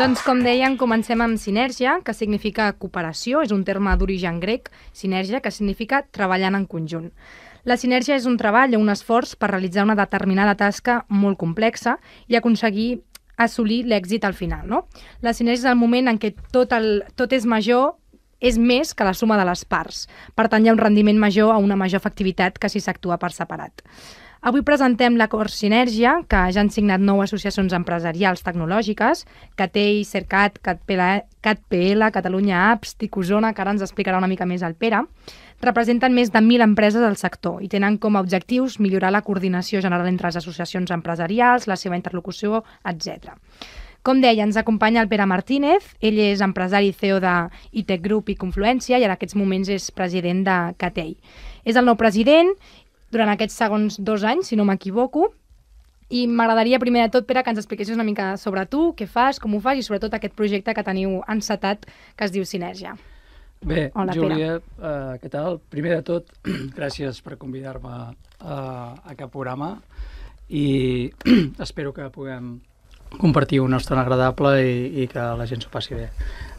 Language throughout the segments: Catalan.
Doncs com deien, comencem amb sinergia, que significa cooperació, és un terme d'origen grec, sinergia, que significa treballant en conjunt. La sinergia és un treball o un esforç per realitzar una determinada tasca molt complexa i aconseguir assolir l'èxit al final. No? La sinergia és el moment en què tot, el, tot és major és més que la suma de les parts. Per tant, hi ha un rendiment major a una major efectivitat que si s'actua per separat. Avui presentem l'acord Sinergia, que ja han signat nou associacions empresarials tecnològiques, CATEI, CERCAT, CatPL, CatPL Catalunya Apps, Ticosona, que ara ens explicarà una mica més el Pere, representen més de 1.000 empreses del sector i tenen com a objectius millorar la coordinació general entre les associacions empresarials, la seva interlocució, etc. Com deia, ens acompanya el Pere Martínez, ell és empresari i CEO de ITEC Group i Confluència i en aquests moments és president de CATEI. És el nou president durant aquests segons dos anys, si no m'equivoco. I m'agradaria primer de tot, Pere, que ens expliquessis una mica sobre tu, què fas, com ho fas i sobretot aquest projecte que teniu encetat que es diu Sinergia. Bé, Hola, Júlia, Uh, què tal? Primer de tot, gràcies per convidar-me a, eh, a aquest programa i espero que puguem compartir una estona agradable i, i que la gent s'ho passi bé.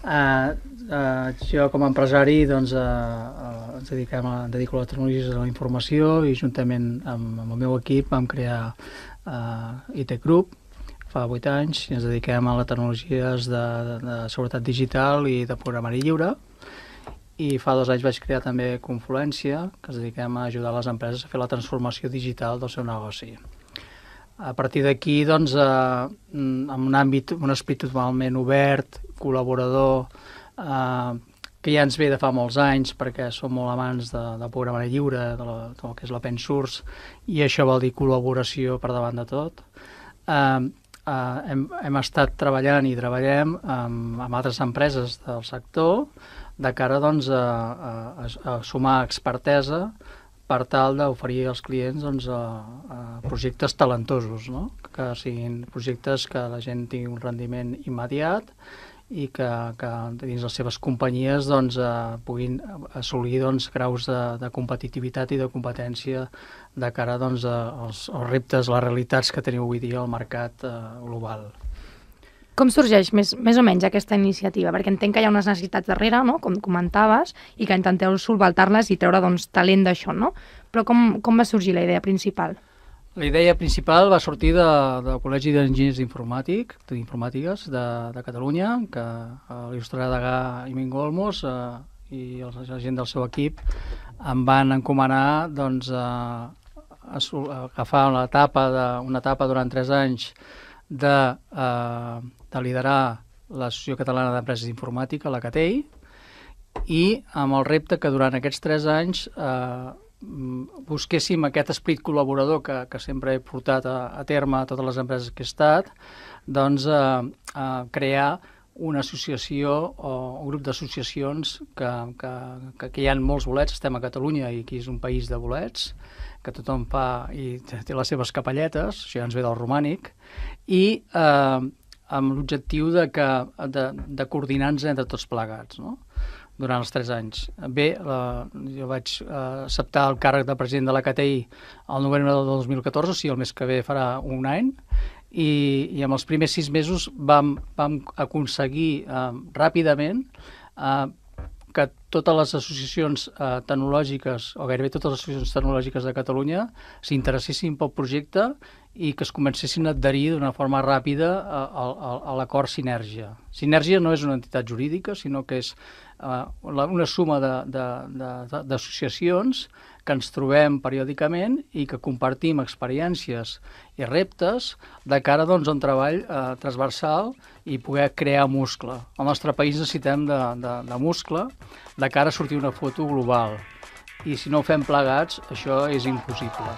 Uh, uh, jo, com a empresari, doncs, uh, ens dediquem a, dedico a les tecnologies de la informació i juntament amb, amb el meu equip vam crear eh, IT Group fa 8 anys i ens dediquem a les tecnologies de, de, de seguretat digital i de programari lliure i fa dos anys vaig crear també Confluència, que ens dediquem a ajudar les empreses a fer la transformació digital del seu negoci. A partir d'aquí, doncs, eh, amb un àmbit, un espírit totalment obert, col·laborador, eh, que ja ens ve de fa molts anys perquè som molt amants de, de programari lliure, de, la, del que és l'open source, i això vol dir col·laboració per davant de tot. Um, uh, uh, hem, hem estat treballant i treballem amb, amb altres empreses del sector de cara doncs, a, a, a sumar expertesa per tal d'oferir als clients doncs, a, a projectes talentosos, no? que siguin projectes que la gent tingui un rendiment immediat i que, que dins les seves companyies doncs, eh, puguin assolir doncs, graus de, de competitivitat i de competència de cara doncs, als, als reptes, les realitats que teniu avui dia al mercat eh, global. Com sorgeix més, més o menys aquesta iniciativa? Perquè entenc que hi ha unes necessitats darrere, no? com comentaves, i que intenteu solvaltar les i treure doncs, talent d'això, no? Però com, com va sorgir la idea principal? La idea principal va sortir de, del Col·legi d'Enginyers Informàtics d'Informàtiques de, de Catalunya, que eh, l'il·lustrada Degà i Mingolmos eh, i els, la gent del seu equip em van encomanar doncs, eh, a, a agafar una etapa, de, una etapa durant tres anys de, eh, de liderar l'Associació Catalana d'Empreses Informàtiques, la CATEI, i amb el repte que durant aquests tres anys eh, Mm, busquéssim aquest esperit col·laborador que, que sempre he portat a, a terme a totes les empreses que he estat, doncs a, eh, a eh, crear una associació o un grup d'associacions que, que, que, que hi ha molts bolets, estem a Catalunya i aquí és un país de bolets, que tothom fa i té les seves capelletes, això ja ens ve del romànic, i eh, amb l'objectiu de, que, de, de coordinar-nos entre tots plegats. No? durant els tres anys. Bé, la, jo vaig eh, acceptar el càrrec de president de la CTI el novembre del 2014, o sigui, el mes que ve farà un any, i, i amb els primers sis mesos vam, vam aconseguir eh, ràpidament eh, que totes les associacions eh, tecnològiques, o gairebé totes les associacions tecnològiques de Catalunya, s'interessessin pel projecte i que es comencessin a adherir d'una forma ràpida a, eh, a, a l'acord Sinergia. Sinergia no és una entitat jurídica, sinó que és, Eh, la, una suma d'associacions que ens trobem periòdicament i que compartim experiències i reptes de cara doncs, a un treball eh, transversal i poder crear muscle. Al nostre país necessitem de, de, de muscle de cara a sortir una foto global i si no ho fem plegats, això és impossible.